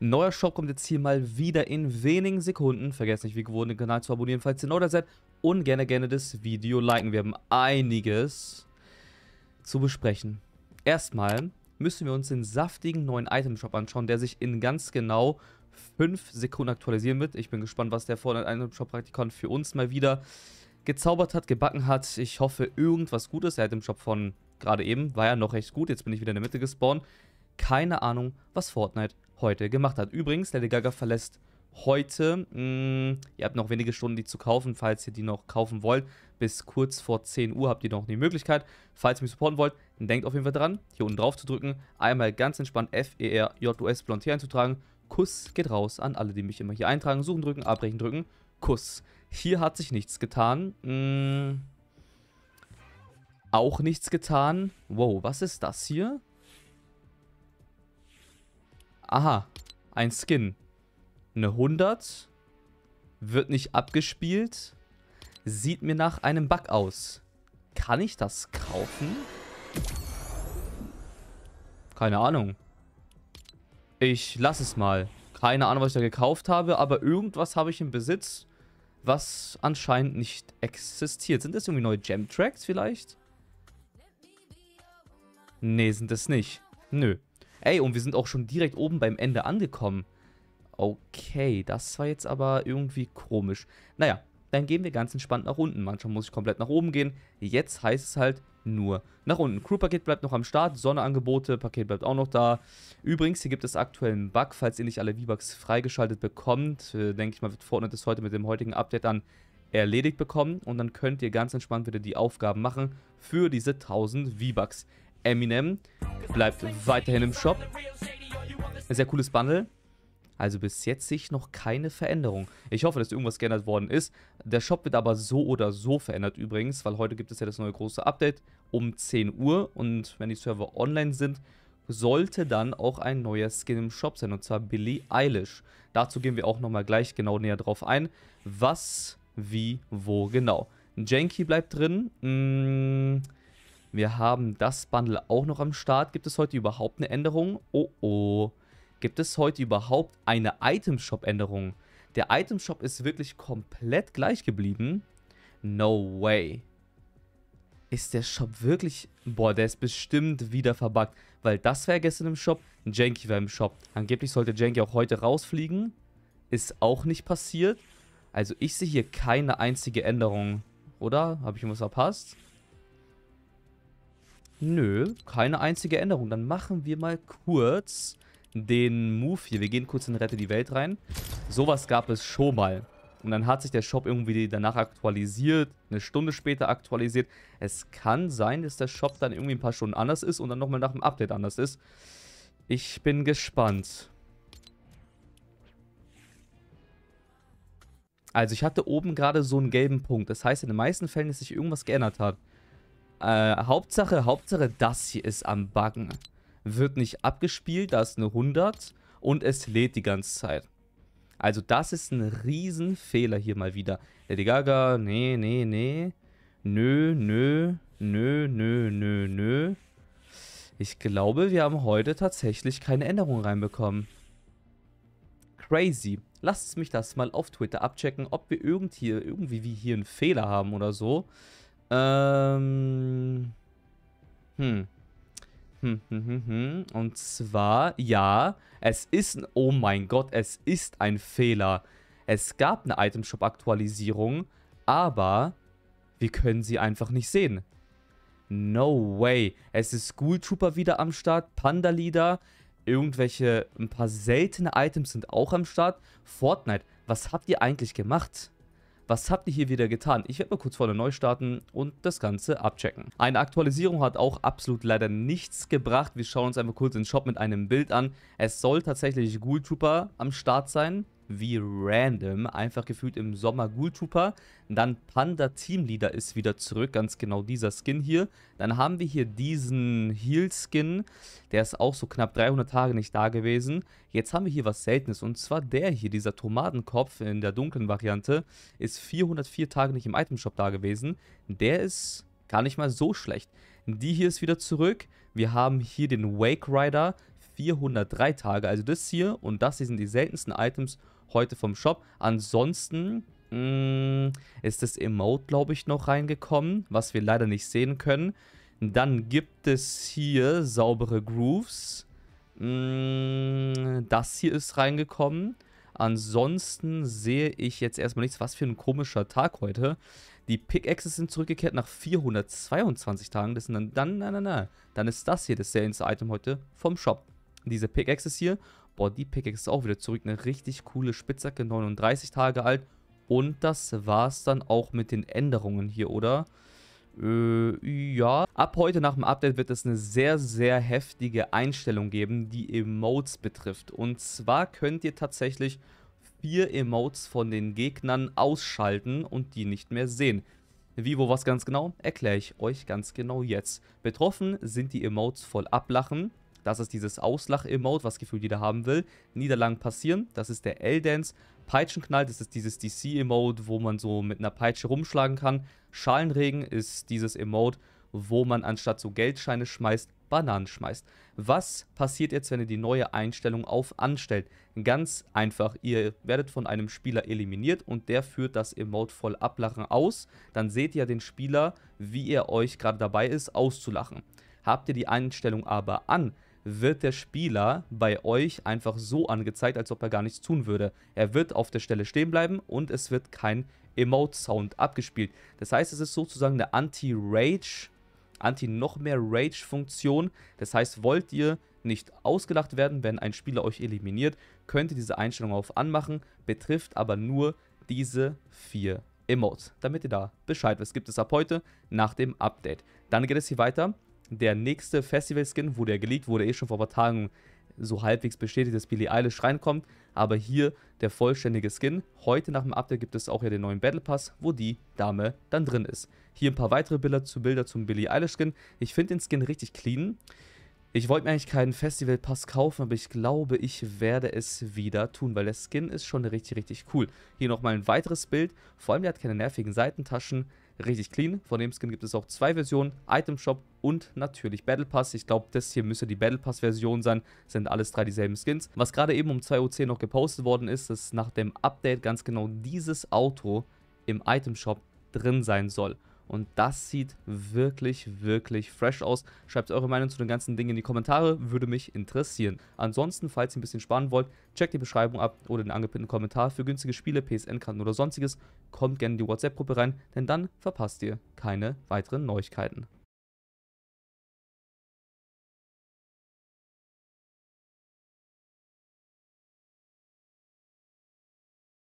neuer Shop kommt jetzt hier mal wieder in wenigen Sekunden. Vergesst nicht, wie gewohnt, den Kanal zu abonnieren, falls ihr neu da seid. Und gerne, gerne das Video liken. Wir haben einiges zu besprechen. Erstmal müssen wir uns den saftigen neuen Item-Shop anschauen, der sich in ganz genau 5 Sekunden aktualisieren wird. Ich bin gespannt, was der Fortnite Item-Shop-Praktikant für uns mal wieder gezaubert hat, gebacken hat. Ich hoffe, irgendwas Gutes. Der Item-Shop von gerade eben war ja noch recht gut. Jetzt bin ich wieder in der Mitte gespawnt. Keine Ahnung, was Fortnite heute gemacht hat. Übrigens, Lady Gaga verlässt heute. Mh, mm, ihr habt noch wenige Stunden, die zu kaufen, falls ihr die noch kaufen wollt. Bis kurz vor 10 Uhr habt ihr noch die Möglichkeit. Falls ihr mich supporten wollt, denkt auf jeden Fall dran, hier unten drauf zu drücken. Einmal ganz entspannt F-E-R-J-U-S blond hier einzutragen. Kuss geht raus an alle, die mich immer hier eintragen. Suchen drücken, abbrechen drücken. Kuss. Hier hat sich nichts getan. Mh, mm, auch nichts getan. Wow, was ist das hier? Aha, ein Skin. Eine 100. Wird nicht abgespielt. Sieht mir nach einem Bug aus. Kann ich das kaufen? Keine Ahnung. Ich lasse es mal. Keine Ahnung, was ich da gekauft habe, aber irgendwas habe ich im Besitz, was anscheinend nicht existiert. Sind das irgendwie neue Gem-Tracks vielleicht? Nee, sind das nicht. Nö. Ey, und wir sind auch schon direkt oben beim Ende angekommen. Okay, das war jetzt aber irgendwie komisch. Naja, dann gehen wir ganz entspannt nach unten. Manchmal muss ich komplett nach oben gehen. Jetzt heißt es halt nur nach unten. Crew-Paket bleibt noch am Start, Sonneangebote, Paket bleibt auch noch da. Übrigens, hier gibt es aktuell einen Bug, falls ihr nicht alle V-Bucks freigeschaltet bekommt. Äh, denke ich mal, wird Fortnite das heute mit dem heutigen Update an erledigt bekommen und dann könnt ihr ganz entspannt wieder die Aufgaben machen für diese 1000 V-Bucks. Eminem bleibt weiterhin im Shop. Ein sehr cooles Bundle. Also bis jetzt sich noch keine Veränderung. Ich hoffe, dass irgendwas geändert worden ist. Der Shop wird aber so oder so verändert übrigens, weil heute gibt es ja das neue große Update um 10 Uhr. Und wenn die Server online sind, sollte dann auch ein neuer Skin im Shop sein, und zwar Billie Eilish. Dazu gehen wir auch nochmal gleich genau näher drauf ein. Was, wie, wo genau. Janky bleibt drin. Mmh wir haben das Bundle auch noch am Start. Gibt es heute überhaupt eine Änderung? Oh oh. Gibt es heute überhaupt eine itemshop änderung Der Itemshop ist wirklich komplett gleich geblieben. No way. Ist der Shop wirklich... Boah, der ist bestimmt wieder verbuggt. Weil das wäre gestern im Shop, Janky war im Shop. Angeblich sollte Janky auch heute rausfliegen. Ist auch nicht passiert. Also ich sehe hier keine einzige Änderung. Oder? Habe ich irgendwas verpasst? Nö, keine einzige Änderung. Dann machen wir mal kurz den Move hier. Wir gehen kurz in Rette die Welt rein. Sowas gab es schon mal. Und dann hat sich der Shop irgendwie danach aktualisiert, eine Stunde später aktualisiert. Es kann sein, dass der Shop dann irgendwie ein paar Stunden anders ist und dann nochmal nach dem Update anders ist. Ich bin gespannt. Also ich hatte oben gerade so einen gelben Punkt. Das heißt, in den meisten Fällen, dass sich irgendwas geändert hat. Äh, Hauptsache, Hauptsache, das hier ist am Buggen. Wird nicht abgespielt, da ist eine 100 und es lädt die ganze Zeit. Also das ist ein Riesenfehler hier mal wieder. Lady Gaga, nee, nee, nee. Nö, nö, nö, nö, nö, nö. Ich glaube, wir haben heute tatsächlich keine Änderung reinbekommen. Crazy. Lasst mich das mal auf Twitter abchecken, ob wir irgendwie, irgendwie wie hier einen Fehler haben oder so. Ähm. Hm. Hm, hm, hm, hm. Und zwar, ja, es ist, oh mein Gott, es ist ein Fehler. Es gab eine Itemshop-Aktualisierung, aber wir können sie einfach nicht sehen. No way. Es ist Ghoul Trooper wieder am Start, Panda Leader, irgendwelche, ein paar seltene Items sind auch am Start. Fortnite, was habt ihr eigentlich gemacht? was habt ihr hier wieder getan? Ich werde mal kurz vorne neu starten und das Ganze abchecken. Eine Aktualisierung hat auch absolut leider nichts gebracht. Wir schauen uns einfach kurz den Shop mit einem Bild an. Es soll tatsächlich Ghoul Trooper am Start sein wie random. Einfach gefühlt im Sommer Ghoul Trooper. Dann Panda Teamleader ist wieder zurück, ganz genau dieser Skin hier. Dann haben wir hier diesen Heal Skin, der ist auch so knapp 300 Tage nicht da gewesen. Jetzt haben wir hier was Seltenes und zwar der hier, dieser Tomatenkopf in der dunklen Variante, ist 404 Tage nicht im Item Shop da gewesen. Der ist gar nicht mal so schlecht. Die hier ist wieder zurück. Wir haben hier den Wake Rider, 403 Tage. Also das hier und das hier sind die seltensten Items heute vom Shop. Ansonsten mh, mm, ist das Emote, glaube ich, noch reingekommen, was wir leider nicht sehen können. Dann gibt es hier saubere Grooves. Mh, mm, das hier ist reingekommen. Ansonsten sehe ich jetzt erstmal nichts. Was für ein komischer Tag heute. Die Pickaxes sind zurückgekehrt nach 422 Tagen. Das sind dann, dann, dann, dann, dann ist das hier das Sales-Item heute vom Shop. Diese Pickaxes hier Boah, die Pickaxe ist auch wieder zurück. Eine richtig coole Spitzhacke, 39 Tage alt. Und das war's dann auch mit den Änderungen hier, oder? Äh, ja. Ab heute nach dem Update wird es eine sehr, sehr heftige Einstellung geben, die Emotes betrifft. Und zwar könnt ihr tatsächlich vier Emotes von den Gegnern ausschalten und die nicht mehr sehen. Wie, wo, was ganz genau, erkläre ich euch ganz genau jetzt. Betroffen sind die Emotes voll Ablachen, das ist dieses Auslach-Emote, was gefühlt jeder haben will. Niederlagen passieren, das ist der L-Dance. Peitschenknall, das ist dieses DC-Emote, wo man so mit einer Peitsche rumschlagen kann. Schalenregen ist dieses Emote, wo man anstatt so Geldscheine schmeißt, Bananen schmeißt. Was passiert jetzt, wenn ihr die neue Einstellung auf anstellt? Ganz einfach, ihr werdet von einem Spieler eliminiert und der führt das Emote voll Ablachen aus. Dann seht ihr den Spieler, wie er euch gerade dabei ist, auszulachen. Habt ihr die Einstellung aber an, wird der Spieler bei euch einfach so angezeigt, als ob er gar nichts tun würde. Er wird auf der Stelle stehen bleiben und es wird kein Emote-Sound abgespielt. Das heißt, es ist sozusagen eine Anti-Rage, Anti-noch mehr Rage-Funktion. Das heißt, wollt ihr nicht ausgelacht werden, wenn ein Spieler euch eliminiert, könnt ihr diese Einstellung auf anmachen, betrifft aber nur diese vier Emotes, damit ihr da Bescheid wisst. Gibt es ab heute nach dem Update. Dann geht es hier weiter der nächste Festival-Skin, wo der geleakt wurde, eh schon vor ein paar Tagen so halbwegs bestätigt, dass Billie Eilish reinkommt. Aber hier der vollständige Skin. Heute nach dem Update gibt es auch ja den neuen Battle Pass, wo die Dame dann drin ist. Hier ein paar weitere Bilder, zu Bilder zum Billie Eilish Skin. Ich finde den Skin richtig clean. Ich wollte mir eigentlich keinen Festival Pass kaufen, aber ich glaube, ich werde es wieder tun, weil der Skin ist schon richtig, richtig cool. Hier nochmal ein weiteres Bild. Vor allem, der hat keine nervigen Seitentaschen richtig clean. Von dem Skin gibt es auch zwei Versionen, Item Shop und natürlich Battle Pass. Ich glaube, das hier müsste die Battle Pass Version sein, sind alles drei dieselben Skins. Was gerade eben um 2.10 Uhr noch gepostet worden ist, dass nach dem Update ganz genau dieses Auto im Item Shop drin sein soll. Und das sieht wirklich, wirklich fresh aus. Schreibt eure Meinung zu den ganzen Dingen in die Kommentare, würde mich interessieren. Ansonsten, falls ihr ein bisschen sparen wollt, checkt die Beschreibung ab oder den angepinnten Kommentar für günstige Spiele, PSN-Karten oder sonstiges. Kommt gerne in die WhatsApp-Gruppe rein, denn dann verpasst ihr keine weiteren Neuigkeiten.